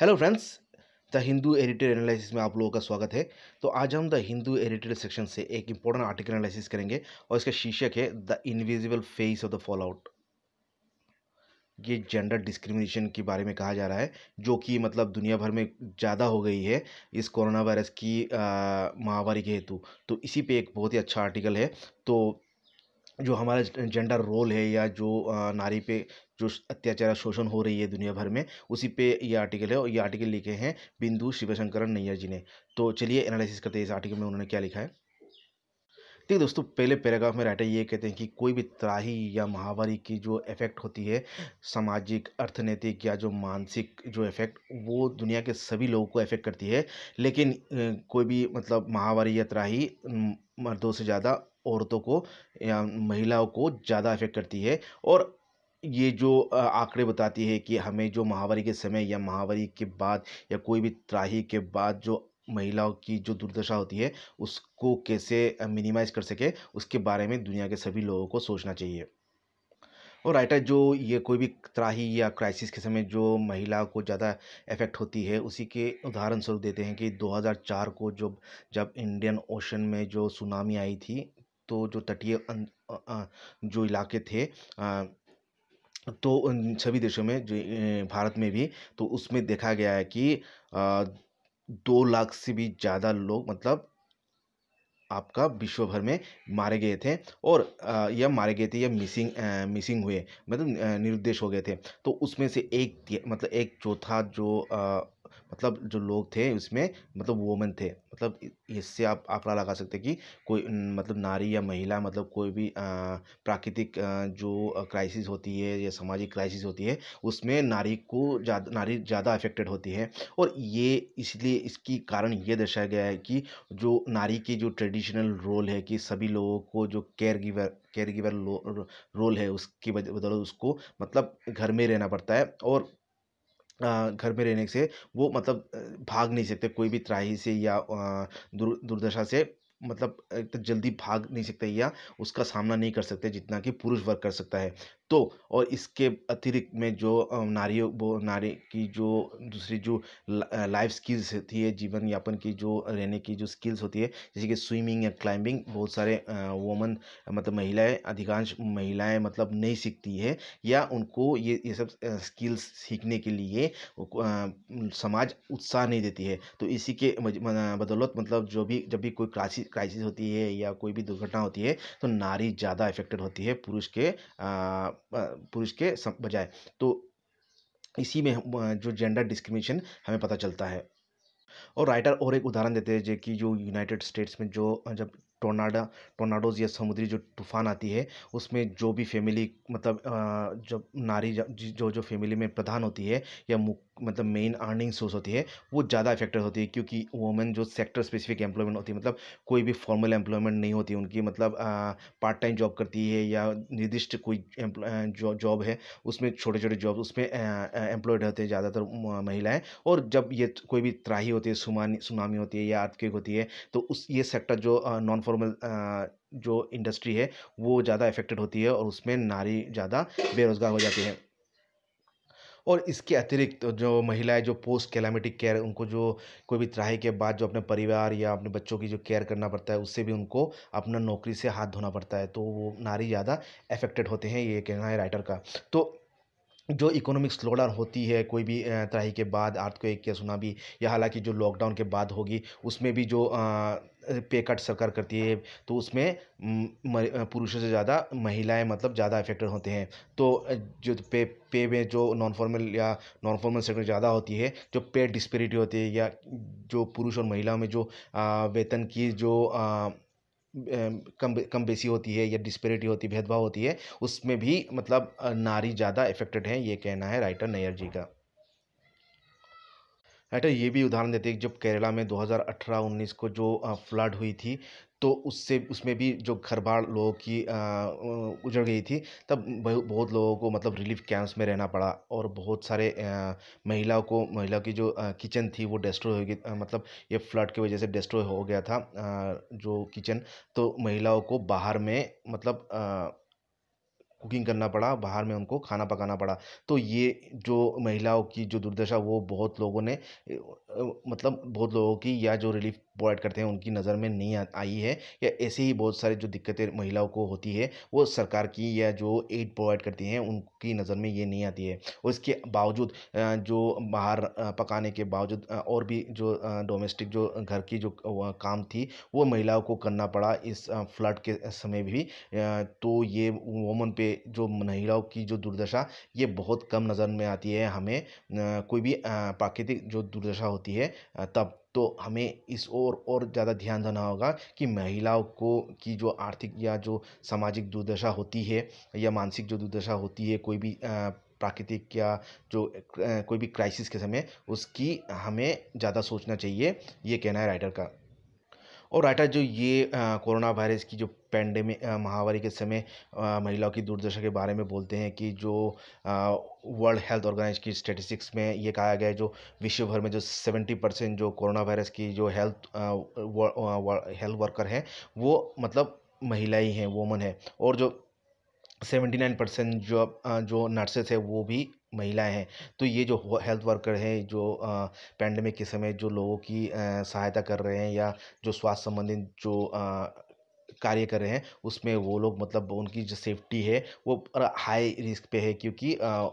hello friends the Hindu edited analysis में आप लोगों का स्वागत है तो आज हम द हिंदू एडिटेड सेक्शन से एक इंपॉर्टेंट आर्टिकल एनालिसिस करेंगे और इसका शीर्षक है the invisible face of the fall out ये जेंडर डिस्क्रिमिनेशन के बारे में कहा जा रहा है जो कि मतलब दुनिया भर में ज़्यादा हो गई है इस कोरोना वायरस की महामारी के हेतु तो इसी पे एक बहुत ही अच्छा आर्टिकल है तो जो हमारा जेंडर रोल है या जो नारी पे जो अत्याचार शोषण हो रही है दुनिया भर में उसी पे ये आर्टिकल है और ये आर्टिकल लिखे हैं बिंदु शिवशंकरन नैया जी ने तो चलिए एनालिसिस करते हैं इस आर्टिकल में उन्होंने क्या लिखा है ठीक दोस्तों पहले पैराग्राफ में राइटर ये कहते हैं कि कोई भी त्राही या महावारी की जो इफ़ेक्ट होती है सामाजिक अर्थनैतिक या जो मानसिक जो इफ़ेक्ट वो दुनिया के सभी लोगों को इफ़ेक्ट करती है लेकिन कोई भी मतलब महावारी या त्राही मर्दों से ज़्यादा औरतों को या महिलाओं को ज़्यादा इफेक्ट करती है और ये जो आंकड़े बताती है कि हमें जो महावारी के समय या महावारी के बाद या कोई भी त्राही के बाद जो महिलाओं की जो दुर्दशा होती है उसको कैसे मिनिमाइज़ कर सके उसके बारे में दुनिया के सभी लोगों को सोचना चाहिए और राइटर जो ये कोई भी त्राही या क्राइसिस के समय जो महिला को ज़्यादा इफेक्ट होती है उसी के उदाहरण स्वरूप देते हैं कि 2004 को जो जब इंडियन ओशन में जो सुनामी आई थी तो जो तटीय अं-, जो इलाके थे तो उन सभी देशों में जो भारत में भी तो उसमें देखा गया है कि दो लाख से भी ज़्यादा लोग मतलब आपका विश्व भर में मारे गए थे और या मारे गए थे या मिसिंग आ, मिसिंग हुए मतलब निर्देश हो गए थे तो उसमें से एक मतलब एक चौथा जो आ, मतलब जो लोग थे इसमें मतलब वोमेन थे मतलब इससे आप आंकड़ा लगा सकते कि कोई मतलब नारी या महिला मतलब कोई भी प्राकृतिक जो क्राइसिस होती है या सामाजिक क्राइसिस होती है उसमें नारी को ज़्यादा नारी ज़्यादा अफेक्टेड होती है और ये इसलिए इसकी कारण ये दर्शाया गया है कि जो नारी की जो ट्रेडिशनल रोल है कि सभी लोगों को जो care giver care giver role है उसकी बदौलत उसको मतलब घर में रहना पड़ता है और घर में रहने से वो मतलब भाग नहीं सकते कोई भी त्राही से या दुर दुर्दशा से मतलब एक तो जल्दी भाग नहीं सकते या उसका सामना नहीं कर सकते जितना कि पुरुष वर्ग कर सकता है तो और इसके अतिरिक्त में जो नारियों वो नारी की जो दूसरी जो लाइफ स्किल्स होती है जीवन यापन की जो रहने की जो स्किल्स होती है जैसे कि स्विमिंग या क्लाइंबिंग बहुत सारे वोमन मतलब महिलाएं अधिकांश महिलाएं मतलब नहीं सीखती है या उनको ये ये सब स्किल्स सीखने के लिए समाज उत्साह नहीं देती है तो इसी के बदौलत मतलब जो भी जब भी कोई क्राइसिस होती है या कोई भी दुर्घटना होती है तो नारी ज़्यादा इफेक्टेड होती है पुरुष के आ, पुरुष के बजाय तो इसी में जो जेंडर डिस्क्रिमिनेशन हमें पता चलता है और राइटर और एक उदाहरण देते हैं जो कि जो यूनाइटेड स्टेट्स में जो जब टोर्नाडा टोनाडोज या समुद्री जो तूफ़ान आती है उसमें जो भी फैमिली मतलब जब नारी जो जो फैमिली में प्रधान होती है या मतलब मेन अर्निंग सोर्स होती है वो ज़्यादा अफेक्टेड होती है क्योंकि वोमेन जो सेक्टर स्पेसिफिक एम्प्लॉयमेंट होती है मतलब कोई भी फॉर्मल एम्प्लॉयमेंट नहीं होती उनकी मतलब पार्ट टाइम जॉब करती है या निर्दिष्ट कोई जॉब है उसमें छोटे छोटे जॉब उसमें एम्प्लॉयड होते हैं ज़्यादातर महिलाएं और जब ये कोई भी त्राही होती है सुनामी होती है या आर्थिक होती है तो उस ये सेक्टर जो नॉन इनफॉर्मल जो इंडस्ट्री है वो ज़्यादा अफेक्टेड होती है और उसमें नारी ज़्यादा बेरोज़गार हो जाती है और इसके अतिरिक्त जो महिलाएं जो पोस्ट कैलामिटिक केयर उनको जो कोई भी त्राही के बाद जो अपने परिवार या अपने बच्चों की जो केयर करना पड़ता है उससे भी उनको अपना नौकरी से हाथ धोना पड़ता है तो वो नारी ज़्यादा अफेक्टेड होते हैं ये कहना है राइटर का तो जो इकोनॉमिक स्लो डाउन होती है कोई भी तराही के बाद आर्थ को एक क्या सुना भी या हालांकि जो लॉकडाउन के बाद होगी उसमें भी जो पे कट सरकार करती है तो उसमें पुरुषों से ज़्यादा महिलाएं मतलब ज़्यादा अफेक्टेड होते हैं तो जो पे पे में जो नॉन फॉर्मल या नॉन फॉर्मल सेक्टर ज़्यादा होती है जो पे डिस्पेरिटी होती है या जो पुरुष और महिलाओं में जो वेतन की जो कम कम बेसी होती है या डिस्पेरिटी होती है भेदभाव होती है उसमें भी मतलब नारी ज़्यादा इफेक्टेड है ये कहना है राइटर नैयर जी का राइटर ये भी उदाहरण देते हैं जब केरला में 2018-19 को जो फ्लड हुई थी तो उससे उसमें भी जो घर बार लोगों की उजड़ गई थी तब बहुत लोगों को मतलब रिलीफ कैंप्स में रहना पड़ा और बहुत सारे महिलाओं को महिला की जो किचन थी वो डिस्ट्रॉय हो गई मतलब ये फ्लड की वजह से डिस्ट्रॉय हो गया था जो किचन तो महिलाओं को बाहर में मतलब कुकिंग करना पड़ा बाहर में उनको खाना पकाना पड़ा तो ये जो महिलाओं की जो दुर्दशा वो बहुत लोगों ने मतलब बहुत लोगों की या जो रिलीफ प्रोवाइड करते हैं उनकी नज़र में नहीं आई है या ऐसे ही बहुत सारी जो दिक्कतें महिलाओं को होती है वो सरकार की या जो एड प्रोवाइड करती हैं उनकी नज़र में ये नहीं आती है और इसके बावजूद जो बाहर पकाने के बावजूद और भी जो डोमेस्टिक जो घर की जो काम थी वो महिलाओं को करना पड़ा इस फ्लड के समय भी तो ये वोमन पे जो महिलाओं की जो दुर्दशा ये बहुत कम नज़र में आती है हमें कोई भी प्राकृतिक जो दुर्दशा होती है तब तो हमें इस ओर और ज़्यादा ध्यान देना होगा कि महिलाओं को की जो आर्थिक या जो सामाजिक दुर्दशा होती है या मानसिक जो दुर्दशा होती है कोई भी प्राकृतिक या जो कोई भी क्राइसिस के समय उसकी हमें ज़्यादा सोचना चाहिए ये कहना है राइटर का और आटा जो ये कोरोना वायरस की जो पेंडेमिक महामारी के समय महिलाओं की दुर्दशा के बारे में बोलते हैं कि जो वर्ल्ड हेल्थ ऑर्गेनाइज की स्टेटिस्टिक्स में ये कहा गया है जो विश्व भर में जो सेवेंटी परसेंट जो कोरोना वायरस की जो हेल्थ हेल्थ वर्कर हैं वो मतलब महिलाएं हैं वोमन है और जो सेवेंटी नाइन परसेंट जो जो नर्सेस है वो भी महिलाएं हैं तो ये जो हेल्थ वर्कर हैं जो पैंडमिक के समय जो लोगों की सहायता कर रहे हैं या जो स्वास्थ्य संबंधित जो कार्य कर रहे हैं उसमें वो लोग मतलब उनकी जो सेफ्टी है वो हाई रिस्क पे है क्योंकि आ,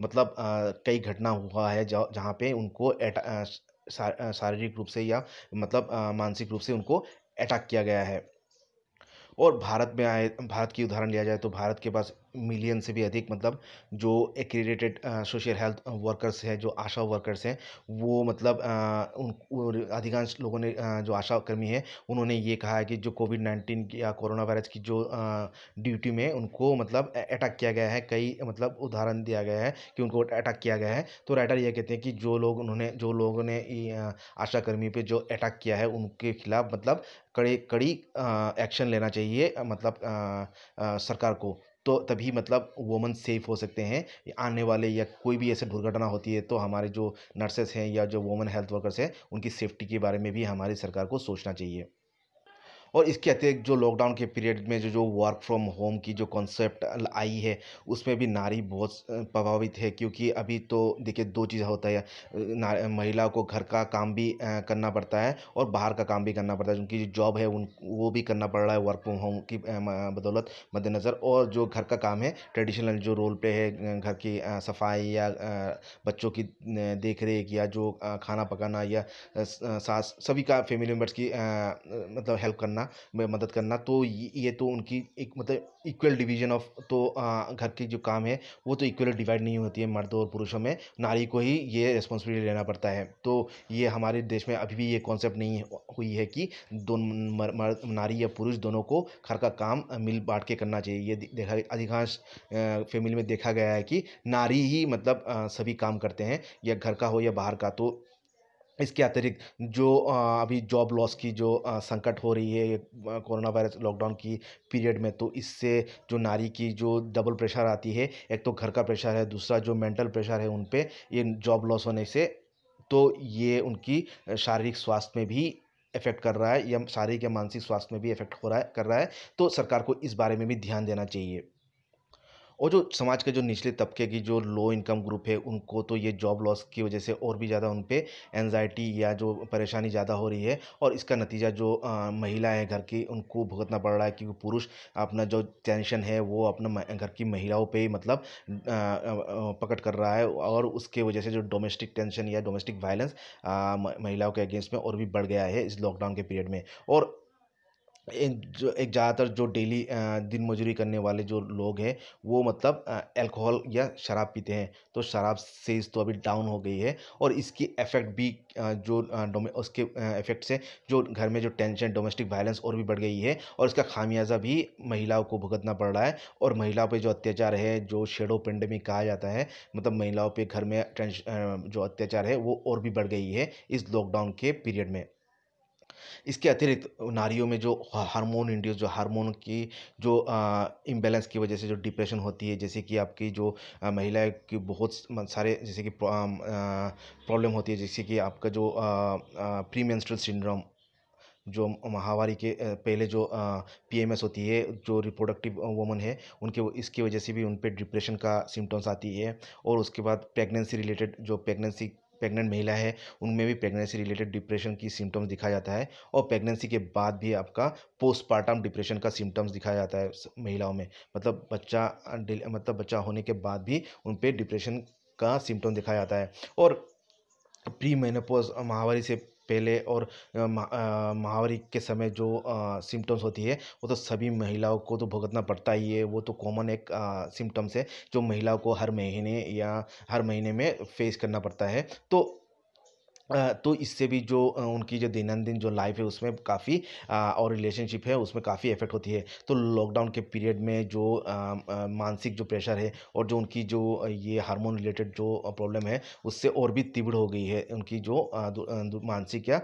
मतलब आ, कई घटना हुआ है जहाँ पे उनको शारीरिक रूप से या मतलब मानसिक रूप से उनको अटैक किया गया है और भारत में आए भारत की उदाहरण लिया जाए तो भारत के पास मिलियन से भी अधिक मतलब जो एक्रीडेटेड सोशल हेल्थ वर्कर्स हैं जो आशा वर्कर्स हैं वो मतलब उन अधिकांश लोगों ने जो आशा कर्मी हैं उन्होंने ये कहा है कि जो कोविड नाइन्टीन या कोरोना वायरस की जो ड्यूटी में उनको मतलब अटैक किया गया है कई मतलब उदाहरण दिया गया है कि उनको अटैक किया गया है तो राइटर यह कहते हैं कि जो लोग उन्होंने जो लोगों ने आशा कर्मी पर जो अटैक किया है उनके खिलाफ मतलब कड़े कड़ी एक्शन लेना चाहिए मतलब सरकार को तो तभी मतलब वोमन सेफ़ हो सकते हैं आने वाले या कोई भी ऐसे दुर्घटना होती है तो हमारे जो नर्सेस हैं या जो वोमन हेल्थ वर्कर्स हैं उनकी सेफ्टी के बारे में भी हमारी सरकार को सोचना चाहिए और इसके अतिरिक्त जो लॉकडाउन के पीरियड में जो जो वर्क फ्रॉम होम की जो कॉन्सेप्ट आई है उसमें भी नारी बहुत प्रभावित है क्योंकि अभी तो देखिए दो चीज़ होता है महिला को घर का काम भी करना पड़ता है और बाहर का काम भी करना पड़ता है उनकी जो जॉब है उन वो भी करना पड़ रहा है वर्क फ्रॉम होम की बदौलत मद्देनज़र और जो घर का काम है ट्रेडिशनल जो रोल पे है घर की सफाई या बच्चों की देख रेख या जो खाना पकाना या सास सभी का फैमिली मेम्बर्स की मतलब हेल्प करना करना मदद करना तो ये तो उनकी एक मतलब इक्वल डिवीजन ऑफ तो घर के जो काम है वो तो इक्वल डिवाइड नहीं होती है मर्दों और पुरुषों में नारी को ही ये रिस्पॉन्सिबिलिटी लेना पड़ता है तो ये हमारे देश में अभी भी ये कॉन्सेप्ट नहीं हुई है कि दोनों नारी या पुरुष दोनों को घर का काम मिल बांट के करना चाहिए ये देखा अधिकांश फैमिली में देखा गया है कि नारी ही मतलब सभी काम करते हैं या घर का हो या बाहर का तो इसके अतिरिक्त जो अभी जॉब लॉस की जो संकट हो रही है कोरोना वायरस लॉकडाउन की पीरियड में तो इससे जो नारी की जो डबल प्रेशर आती है एक तो घर का प्रेशर है दूसरा जो मेंटल प्रेशर है उन पर ये जॉब लॉस होने से तो ये उनकी शारीरिक स्वास्थ्य में भी इफेक्ट कर रहा है या शारीरिक या मानसिक स्वास्थ्य में भी इफेक्ट हो रहा है कर रहा है तो सरकार को इस बारे में भी ध्यान देना चाहिए और जो समाज के जो निचले तबके की जो लो इनकम ग्रुप है उनको तो ये जॉब लॉस की वजह से और भी ज़्यादा उन पर एनजाइटी या जो परेशानी ज़्यादा हो रही है और इसका नतीजा जो महिलाएं हैं घर की उनको भुगतना पड़ रहा है क्योंकि पुरुष अपना जो टेंशन है वो अपना घर की महिलाओं पर ही मतलब पकड़ कर रहा है और उसके वजह से जो डोमेस्टिक टेंशन या डोमेस्टिक वायलेंस महिलाओं के अगेंस्ट में और भी बढ़ गया है इस लॉकडाउन के पीरियड में और जो एक ज़्यादातर जो डेली दिन मजूरी करने वाले जो लोग हैं वो मतलब अल्कोहल या शराब पीते हैं तो शराब सेज तो अभी डाउन हो गई है और इसकी इफ़ेक्ट भी जो उसके इफ़ेक्ट से जो घर में जो टेंशन डोमेस्टिक वायलेंस और भी बढ़ गई है और इसका खामियाजा भी महिलाओं को भुगतना पड़ रहा है और महिलाओं पर जो अत्याचार है जो शेडो पेंडेमिक कहा जाता है मतलब महिलाओं पर घर में जो अत्याचार है वो और भी बढ़ गई है इस लॉकडाउन के पीरियड में इसके अतिरिक्त नारियों में जो हार्मोन इंड्यूस जो हार्मोन की जो इम्बेलेंस की वजह से जो डिप्रेशन होती है जैसे कि आपकी जो महिलाएं की बहुत सारे जैसे कि प्रॉब्लम होती है जैसे कि आपका जो प्री सिंड्रोम जो महावारी के पहले जो पीएमएस होती है जो रिप्रोडक्टिव वुमन है उनके इसकी वजह से भी उन पर डिप्रेशन का सिम्टम्स आती है और उसके बाद प्रेगनेंसी रिलेटेड जो प्रेगनेंसी प्रेग्नेंट महिला है उनमें भी प्रेगनेंसी रिलेटेड डिप्रेशन की सिम्टम्स दिखाया जाता है और प्रेगनेंसी के बाद भी आपका पोस्टपार्टम डिप्रेशन का सिम्टम्स दिखाया जाता है महिलाओं में मतलब बच्चा मतलब बच्चा होने के बाद भी उन पर डिप्रेशन का सिम्टम दिखाया जाता है और प्री मेनोपोज महावारी से पहले और महावारी के समय जो सिम्टम्स होती है वो तो सभी महिलाओं को तो भुगतना पड़ता ही है वो तो कॉमन एक सिम्टम्स है जो महिलाओं को हर महीने या हर महीने में फेस करना पड़ता है तो तो इससे भी जो उनकी जो दैनंदिन जो लाइफ है उसमें काफ़ी और रिलेशनशिप है उसमें काफ़ी इफेक्ट होती है तो लॉकडाउन के पीरियड में जो मानसिक जो प्रेशर है और जो उनकी जो ये हार्मोन रिलेटेड जो प्रॉब्लम है उससे और भी तीव्र हो गई है उनकी जो मानसिक या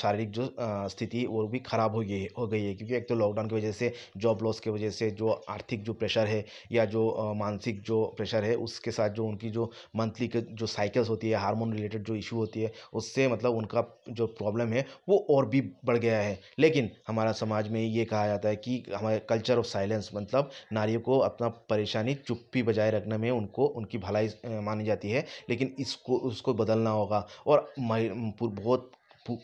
शारीरिक जो स्थिति और भी ख़राब हो गई हो गई है क्योंकि एक तो लॉकडाउन की वजह से जॉब लॉस की वजह से जो आर्थिक जो प्रेशर है या जो मानसिक जो प्रेशर है उसके साथ जो उनकी जो मंथली जो साइकिल्स होती है हारमोन रिलेटेड जो इशू होती है उससे मतलब उनका जो प्रॉब्लम है वो और भी बढ़ गया है लेकिन हमारा समाज में ये कहा जाता है कि हमारे कल्चर ऑफ साइलेंस मतलब नारियों को अपना परेशानी चुप्पी बजाय रखने में उनको उनकी भलाई मानी जाती है लेकिन इसको उसको बदलना होगा और बहुत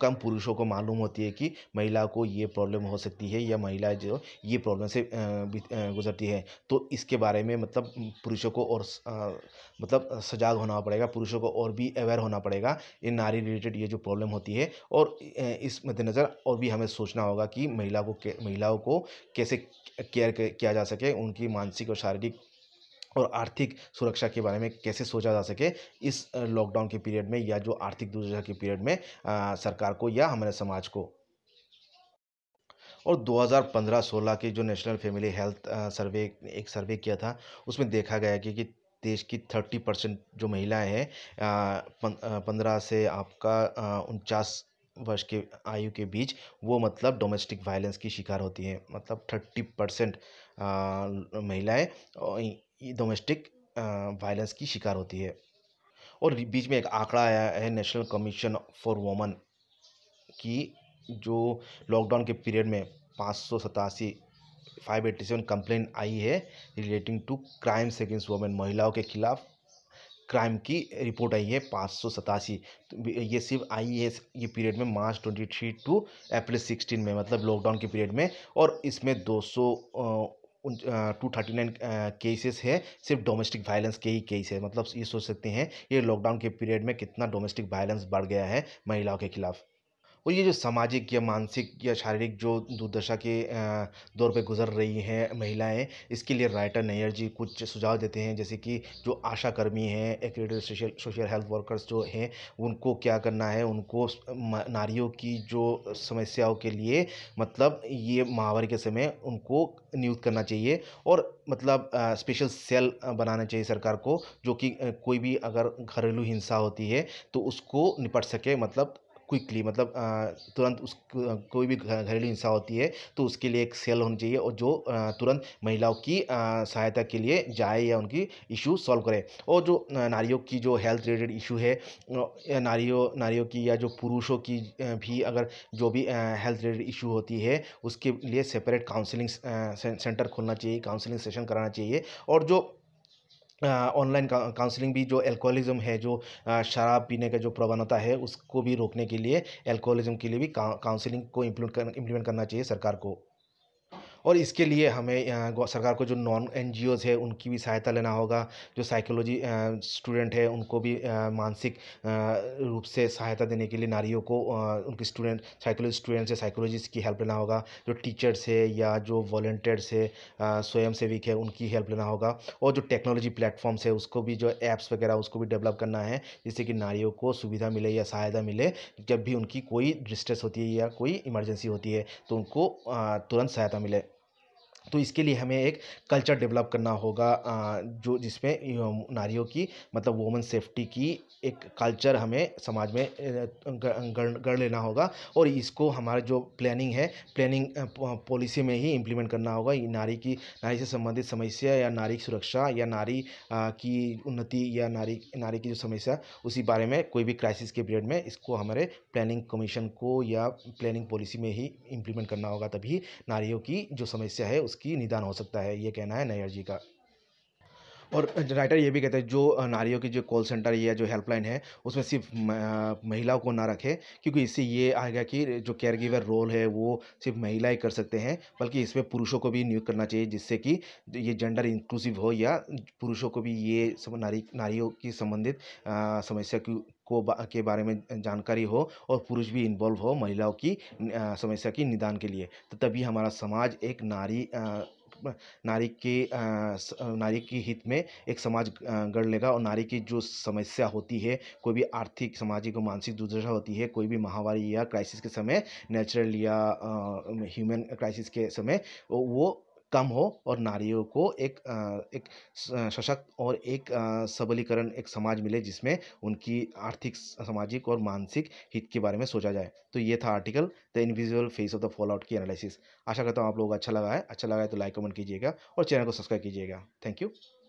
कम पुरुषों को मालूम होती है कि महिला को ये प्रॉब्लम हो सकती है या महिला जो ये प्रॉब्लम से गुजरती है तो इसके बारे में मतलब पुरुषों को और मतलब सजाग होना पड़ेगा पुरुषों को और भी अवेयर होना पड़ेगा ये नारी रिलेटेड ये जो प्रॉब्लम होती है और इस मद्देनज़र और भी हमें सोचना होगा कि महिला को महिलाओं को कैसे केयर किया जा सके उनकी मानसिक और शारीरिक और आर्थिक सुरक्षा के बारे में कैसे सोचा जा सके इस लॉकडाउन के पीरियड में या जो आर्थिक दुर्दशा के पीरियड में आ, सरकार को या हमारे समाज को और 2015-16 के जो नेशनल फैमिली हेल्थ सर्वे एक सर्वे किया था उसमें देखा गया कि, कि देश की थर्टी परसेंट जो महिलाएं हैं पंद्रह से आपका उनचास वर्ष के आयु के बीच वो मतलब डोमेस्टिक वायलेंस की शिकार होती हैं मतलब थर्टी परसेंट महिलाएँ डोमेस्टिक वायलेंस की शिकार होती है और बीच में एक आंकड़ा आया है नेशनल कमीशन फॉर वोमन की जो लॉकडाउन के पीरियड में पाँच सौ सतासी फाइव एट्टी सेवन कंप्लेन आई है relating to crimes against women महिलाओं के खिलाफ क्राइम की रिपोर्ट आई है पाँच सौ सतासी तो ये सिर्फ आई है ये पीरियड में March twenty three to April sixteen में मतलब लॉकडाउन के पीरियड में और इसमें दो सौ टू थर्टी नाइन केसेस है सिर्फ डोमेस्टिक वायलेंस के ही केस है मतलब ये सोच सकते हैं ये लॉकडाउन के पीरियड में कितना डोमेस्टिक वायलेंस बढ़ गया है महिलाओं के खिलाफ और ये जो सामाजिक या मानसिक या शारीरिक जो दुर्दशा के दौर पे गुजर रही हैं महिलाएं इसके लिए राइटर नैयर जी कुछ सुझाव देते हैं जैसे कि जो आशा कर्मी हैं एक सोशल सोशल हेल्थ वर्कर्स जो हैं उनको क्या करना है उनको नारियों की जो समस्याओं के लिए मतलब ये महावारी के समय उनको नियुक्त करना चाहिए और मतलब स्पेशल सेल बनाना चाहिए सरकार को जो कि कोई भी अगर घरेलू हिंसा होती है तो उसको निपट सके मतलब क्विकली मतलब तुरंत उस कोई भी घरेलू हिंसा होती है तो उसके लिए एक सेल होनी चाहिए और जो तुरंत महिलाओं की सहायता के लिए जाए या उनकी इशू सॉल्व करे और जो नारियों की जो हेल्थ रिलेटेड इशू है नारियों नारियों की या जो पुरुषों की भी अगर जो भी हेल्थ रिलेटेड इशू होती है उसके लिए सेपरेट काउंसलिंग सेंटर खोलना चाहिए काउंसलिंग सेशन कराना चाहिए और जो ऑनलाइन काउंसलिंग भी जो एल्कोहलिज्म है जो शराब पीने का जो प्रवणता है उसको भी रोकने के लिए एल्कोहलिज्म के लिए भी काउंसलिंग को इम्प्लीमेंट इम्प्लीमेंट करना चाहिए सरकार को और इसके लिए हमें सरकार को जो नॉन एन है उनकी भी सहायता लेना होगा जो साइकोलॉजी स्टूडेंट है उनको भी मानसिक रूप से सहायता देने के लिए नारियों को उनके स्टूडेंट साइकोलॉजी स्टूडेंट्स या साइकोलॉजिस्ट की हेल्प लेना होगा जो टीचर्स है या जो वॉल्टियर्स है स्वयं सेविक है उनकी हेल्प लेना होगा और जो टेक्नोलॉजी प्लेटफॉर्म्स है उसको भी जो ऐप्स वगैरह उसको भी डेवलप करना है जिससे कि नारियों को सुविधा मिले या सहायता मिले जब भी उनकी कोई डिस्ट्रेस होती है या कोई इमरजेंसी होती है तो उनको तुरंत सहायता मिले तो इसके लिए हमें एक कल्चर डेवलप करना होगा जो जिसमें नारियों की मतलब वुमेन सेफ्टी की एक कल्चर हमें समाज में गढ़ लेना होगा और इसको हमारा जो प्लानिंग है प्लानिंग पॉलिसी में ही इम्प्लीमेंट करना होगा नारी की नारी से संबंधित समस्या या नारी की सुरक्षा या नारी की उन्नति या नारी नारी की जो समस्या उसी बारे में कोई भी क्राइसिस के पीरियड में इसको हमारे प्लानिंग कमीशन को या प्लानिंग पॉलिसी में ही इम्प्लीमेंट करना होगा तभी नारियों की जो समस्या है उस उसकी निदान हो सकता है ये कहना है नैयर जी का और राइटर ये भी कहते हैं जो नारियों की जो कॉल सेंटर या जो हेल्पलाइन है उसमें सिर्फ महिलाओं को ना रखें क्योंकि इससे ये आएगा कि जो केयर गिवर रोल है वो सिर्फ महिला ही कर सकते हैं बल्कि इसमें पुरुषों को भी नियुक्त करना चाहिए जिससे कि ये जेंडर इंक्लूसिव हो या पुरुषों को भी ये नारी नारियों की संबंधित समस्या की को बा, के बारे में जानकारी हो और पुरुष भी इन्वॉल्व हो महिलाओं की समस्या की निदान के लिए तो तभी हमारा समाज एक नारी आ, नारी के नारी के हित में एक समाज गढ़ लेगा और नारी की जो समस्या होती है कोई भी आर्थिक सामाजिक और मानसिक दुर्दशा होती है कोई भी महावारी या क्राइसिस के समय नेचुरल या ह्यूमन क्राइसिस के समय वो कम हो और नारियों को एक एक सशक्त और एक सबलीकरण एक समाज मिले जिसमें उनकी आर्थिक सामाजिक और मानसिक हित के बारे में सोचा जाए तो ये था article the invisible face of the fall out की एनालिसिस आशा करता हूँ आप लोगों को अच्छा लगा है अच्छा लगा है तो लाइक कमेंट कीजिएगा और चैनल को सब्सक्राइब कीजिएगा थैंक यू